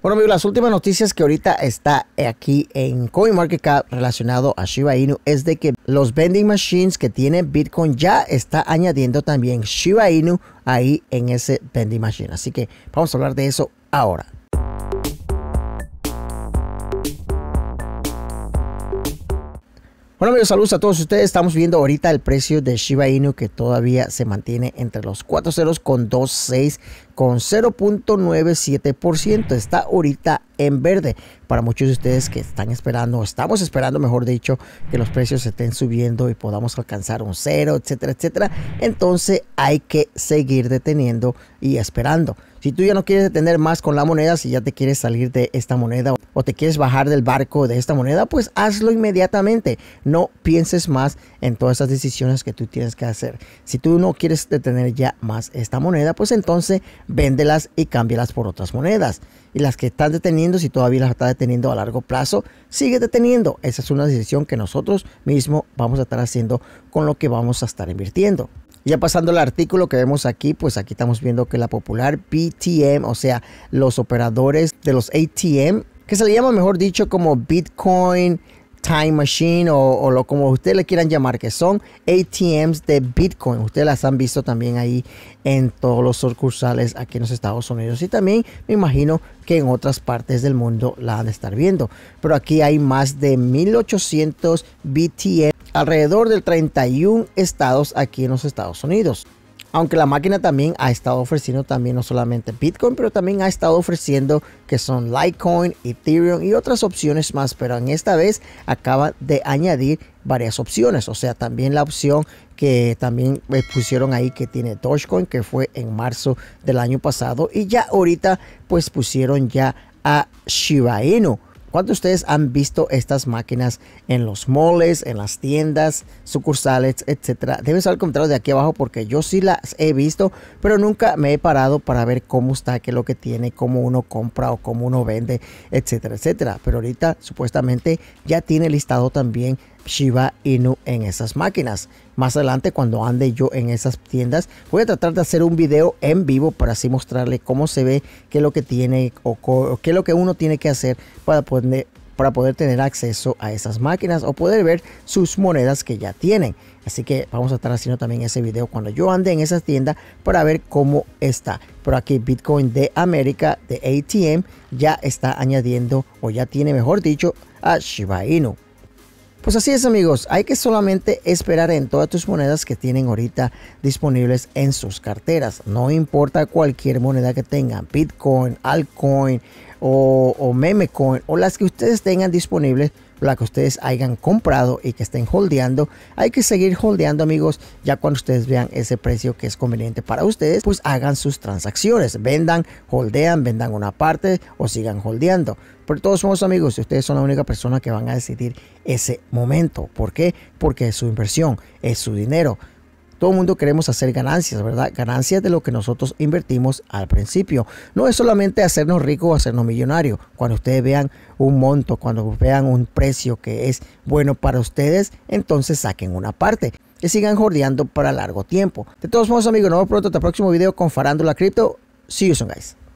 Bueno, amigos, las últimas noticias que ahorita está aquí en CoinMarketCap relacionado a Shiba Inu es de que los vending machines que tiene Bitcoin ya está añadiendo también Shiba Inu ahí en ese vending machine. Así que vamos a hablar de eso ahora. Bueno amigos, saludos a todos ustedes. Estamos viendo ahorita el precio de Shiba Inu que todavía se mantiene entre los 4 ceros con 2.6 con 0.97%. Está ahorita en verde. Para muchos de ustedes que están esperando, o estamos esperando mejor dicho, que los precios se estén subiendo y podamos alcanzar un cero, etcétera, etcétera. Entonces hay que seguir deteniendo y esperando. Si tú ya no quieres detener más con la moneda, si ya te quieres salir de esta moneda o te quieres bajar del barco de esta moneda, pues hazlo inmediatamente. No pienses más en todas esas decisiones que tú tienes que hacer. Si tú no quieres detener ya más esta moneda, pues entonces véndelas y cámbialas por otras monedas. Y las que estás deteniendo, si todavía las estás deteniendo a largo plazo, sigue deteniendo. Esa es una decisión que nosotros mismos vamos a estar haciendo con lo que vamos a estar invirtiendo. Ya pasando al artículo que vemos aquí, pues aquí estamos viendo que la popular BTM, o sea, los operadores de los ATM, que se le llama mejor dicho como Bitcoin Time Machine o, lo, como ustedes le quieran llamar, que son ATMs de Bitcoin. Ustedes las han visto también ahí en todos los sucursales aquí en los Estados Unidos y también me imagino que en otras partes del mundo la van a estar viendo. Pero aquí hay más de 1800 BTM alrededor de 31 estados aquí en los Estados Unidos. Aunque la máquina también ha estado ofreciendo también no solamente Bitcoin, pero también ha estado ofreciendo que son Litecoin, Ethereum y otras opciones más. Pero en esta vez acaba de añadir varias opciones. O sea, también la opción que también eh, pusieron ahí que tiene Dogecoin, que fue en marzo del año pasado. Y ya ahorita pues pusieron ya a Shiba Inu ¿Cuántos de ustedes han visto estas máquinas en los moles, en las tiendas, sucursales, etcétera? Deben saber comentarios de aquí abajo porque yo sí las he visto, pero nunca me he parado para ver cómo está, qué es lo que tiene, cómo uno compra o cómo uno vende, etcétera, etcétera. Pero ahorita supuestamente ya tiene listado también Shiba Inu en esas máquinas. Más adelante cuando ande yo en esas tiendas voy a tratar de hacer un video en vivo para así mostrarle cómo se ve, qué es lo que tiene o, qué es lo que uno tiene que hacer para poder, para poder tener acceso a esas máquinas o poder ver sus monedas que ya tienen. Así que vamos a estar haciendo también ese video cuando yo ande en esas tiendas para ver cómo está. Pero aquí Bitcoin de América de ATM ya está añadiendo o ya tiene mejor dicho a Shiba Inu. Pues así es amigos, hay que solamente esperar en todas tus monedas que tienen ahorita disponibles en sus carteras. No importa cualquier moneda que tengan, Bitcoin, altcoin, o, meme coin o las que ustedes tengan disponibles la que ustedes hayan comprado y que estén holdeando. Hay que seguir holdeando, amigos. Ya cuando ustedes vean ese precio que es conveniente para ustedes, pues hagan sus transacciones. Vendan, holdean, vendan una parte o sigan holdeando. Pero todos somos amigos y ustedes son la única persona que van a decidir ese momento. ¿Por qué? Porque es su inversión, es su dinero todo el mundo queremos hacer ganancias, ¿verdad? Ganancias de lo que nosotros invertimos al principio. No es solamente hacernos ricos o hacernos millonarios. Cuando ustedes vean un monto, cuando vean un precio que es bueno para ustedes, entonces saquen una parte y sigan jordeando para largo tiempo. De todos modos, amigos, nos vemos pronto hasta el próximo video con Farándula Crypto. See you soon, guys.